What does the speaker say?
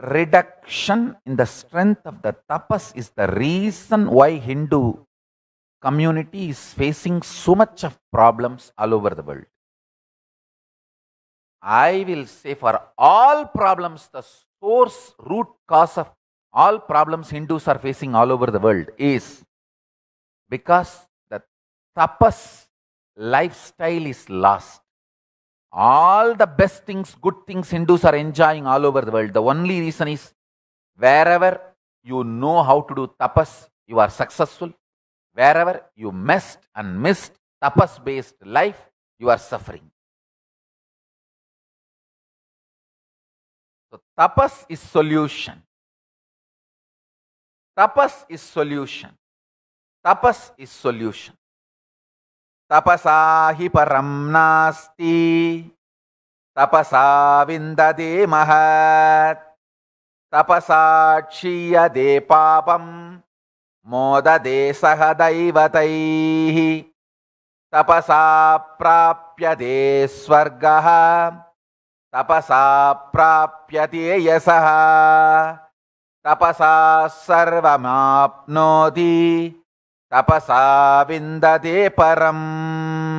reduction in the strength of the tapas is the reason why Hindu community is facing so much of problems all over the world. I will say for all problems, the source root cause of all problems Hindus are facing all over the world is because the tapas lifestyle is lost all the best things, good things Hindus are enjoying all over the world. The only reason is wherever you know how to do tapas, you are successful. Wherever you messed and missed tapas based life, you are suffering. So, tapas is solution. Tapas is solution. Tapas is solution. तपसा हि परं नास्ति तपसा विन्दते महत् तपसा क्षीयदे पापं मोददे सह दैवतैः तपसा प्राप्यते स्वर्गः तपसा प्राप्यते यशः तपसा सर्वमाप्नोति तपसा विन्दते परम्